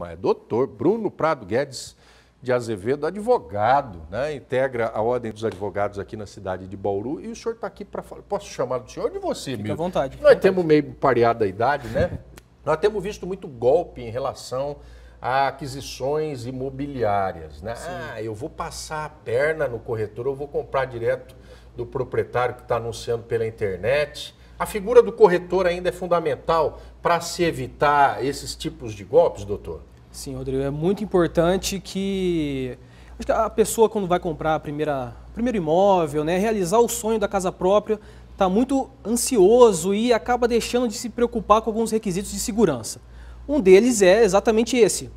mas é doutor Bruno Prado Guedes de Azevedo, advogado, né? integra a Ordem dos Advogados aqui na cidade de Bauru. E o senhor está aqui para falar. Posso chamar do senhor de você, Fica meu? à vontade. Nós vontade. temos meio pareado a idade, né? Nós temos visto muito golpe em relação a aquisições imobiliárias. Né? Sim. Ah, eu vou passar a perna no corretor, eu vou comprar direto do proprietário que está anunciando pela internet. A figura do corretor ainda é fundamental para se evitar esses tipos de golpes, doutor? Sim, Rodrigo, é muito importante que a pessoa quando vai comprar a primeira, primeiro imóvel, né, realizar o sonho da casa própria, está muito ansioso e acaba deixando de se preocupar com alguns requisitos de segurança. Um deles é exatamente esse,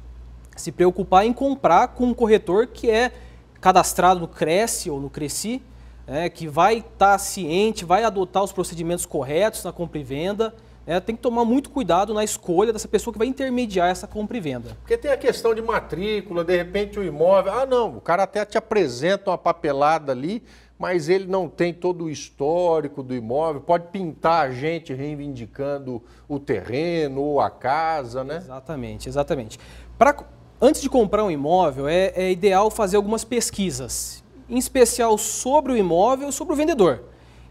se preocupar em comprar com um corretor que é cadastrado no Cresce ou no Cresci, né, que vai estar tá ciente, vai adotar os procedimentos corretos na compra e venda, é, tem que tomar muito cuidado na escolha dessa pessoa que vai intermediar essa compra e venda. Porque tem a questão de matrícula, de repente o imóvel. Ah, não, o cara até te apresenta uma papelada ali, mas ele não tem todo o histórico do imóvel. Pode pintar a gente reivindicando o terreno ou a casa, né? Exatamente, exatamente. Pra, antes de comprar um imóvel, é, é ideal fazer algumas pesquisas, em especial sobre o imóvel e sobre o vendedor.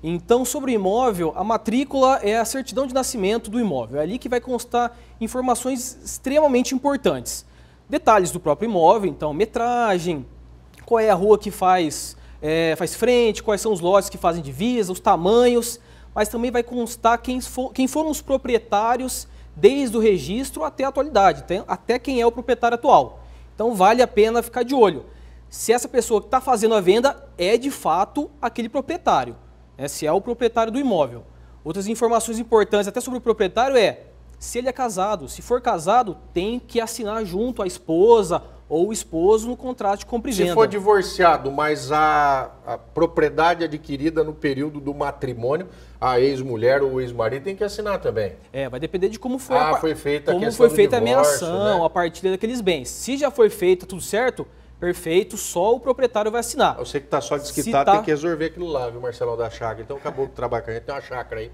Então, sobre o imóvel, a matrícula é a certidão de nascimento do imóvel. É ali que vai constar informações extremamente importantes. Detalhes do próprio imóvel, então, metragem, qual é a rua que faz, é, faz frente, quais são os lotes que fazem divisa, os tamanhos, mas também vai constar quem, for, quem foram os proprietários desde o registro até a atualidade, até quem é o proprietário atual. Então, vale a pena ficar de olho se essa pessoa que está fazendo a venda é de fato aquele proprietário né, se é o proprietário do imóvel. Outras informações importantes, até sobre o proprietário, é se ele é casado. Se for casado, tem que assinar junto a esposa ou o esposo no contrato de compra e venda. Se for divorciado, mas a, a propriedade adquirida no período do matrimônio, a ex-mulher ou ex-marido tem que assinar também. É, vai depender de como foi, ah, a, foi feita como a foi feita divórcio, a ameação, né? a partilha daqueles bens. Se já foi feita tudo certo, perfeito, só o proprietário vai assinar. Você que está só desquitado tá... tem que resolver aquilo lá, viu, Marcelão da Chácara. Então acabou de trabalhar, com a gente, tem uma chácara aí.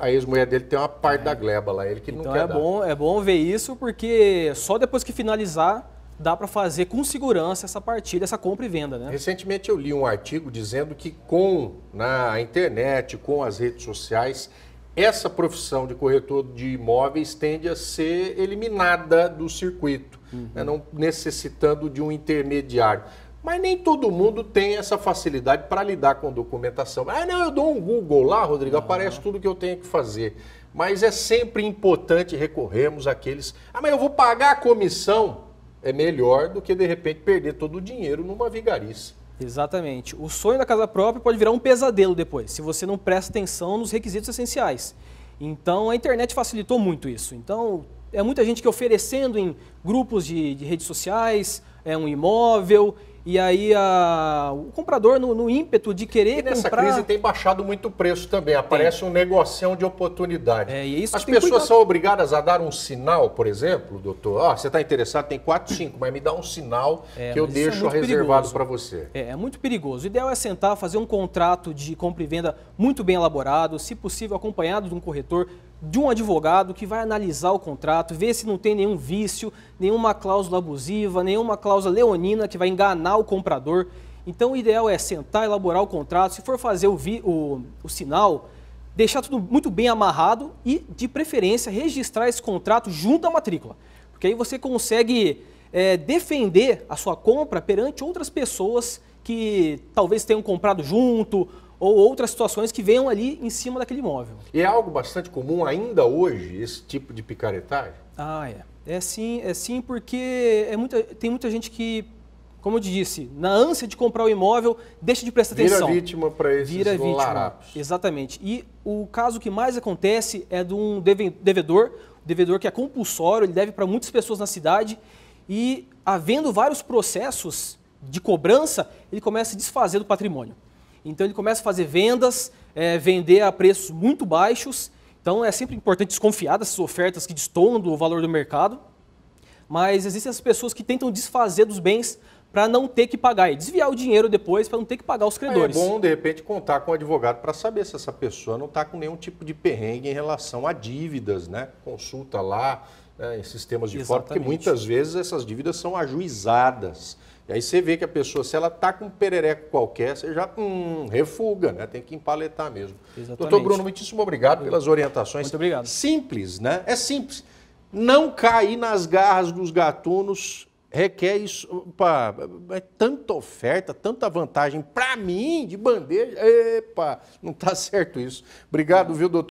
A ex-mulher dele tem uma parte é. da gleba lá, ele que então, não quer é dar. bom, é bom ver isso, porque só depois que finalizar dá para fazer com segurança essa partilha, essa compra e venda, né? Recentemente eu li um artigo dizendo que com na internet, com as redes sociais, essa profissão de corretor de imóveis tende a ser eliminada do circuito uhum. né, não necessitando de um intermediário. Mas nem todo mundo tem essa facilidade para lidar com documentação. Ah, não, eu dou um Google lá, Rodrigo, uhum. aparece tudo que eu tenho que fazer. Mas é sempre importante recorrermos àqueles. Ah, mas eu vou pagar a comissão. É melhor do que, de repente, perder todo o dinheiro numa vigarice. Exatamente. O sonho da casa própria pode virar um pesadelo depois, se você não presta atenção nos requisitos essenciais. Então, a internet facilitou muito isso. Então, é muita gente que oferecendo em grupos de, de redes sociais, é um imóvel, e aí a, o comprador, no, no, ímpeto de querer e nessa comprar... crise tem baixado muito o preço também. Aparece tem. um negocião de oportunidade. É, e é isso As pessoas cuidado. são obrigadas a dar um sinal, por exemplo, doutor. Ah, você está interessado, tem 4, 5, mas me dá um sinal é, que eu é deixo é reservado para você. É, é muito perigoso. O ideal é sentar, fazer um contrato de compra e venda muito bem elaborado, se possível acompanhado de um corretor de um advogado que vai analisar o contrato, ver se não tem nenhum vício, nenhuma cláusula abusiva, nenhuma cláusula leonina que vai enganar o comprador. Então, o ideal é sentar, elaborar o contrato. Se for fazer o, vi, o, o sinal, deixar tudo muito bem amarrado e, de preferência, registrar esse contrato junto à matrícula. Porque aí você consegue é, defender a sua compra perante outras pessoas que talvez tenham comprado junto ou outras situações que venham ali em cima daquele imóvel. E é algo bastante comum ainda hoje, esse tipo de picaretagem? Ah, é. É sim, é sim porque é muita, tem muita gente que, como eu disse, na ânsia de comprar o imóvel, deixa de prestar atenção. Vira vítima para esses Vira vítima, larapos. Exatamente. E o caso que mais acontece é de um devedor, devedor que é compulsório, ele deve para muitas pessoas na cidade, e havendo vários processos de cobrança, ele começa a desfazer do patrimônio. Então ele começa a fazer vendas, é, vender a preços muito baixos. Então é sempre importante desconfiar dessas ofertas que destoam do valor do mercado. Mas existem as pessoas que tentam desfazer dos bens para não ter que pagar e desviar o dinheiro depois para não ter que pagar os é credores. É bom, de repente, contar com o um advogado para saber se essa pessoa não está com nenhum tipo de perrengue em relação a dívidas, né? Consulta lá, né, em sistemas de Exatamente. fora, porque muitas vezes essas dívidas são ajuizadas. E aí você vê que a pessoa, se ela tá com um perereco qualquer, você já hum, refuga, né? Tem que empaletar mesmo. Exatamente. Doutor Bruno, muitíssimo obrigado pelas orientações. Muito obrigado. Simples, né? É simples. Não cair nas garras dos gatunos requer isso, opa, é tanta oferta, tanta vantagem para mim de bandeja. Epa, não está certo isso. Obrigado, é. viu, doutor?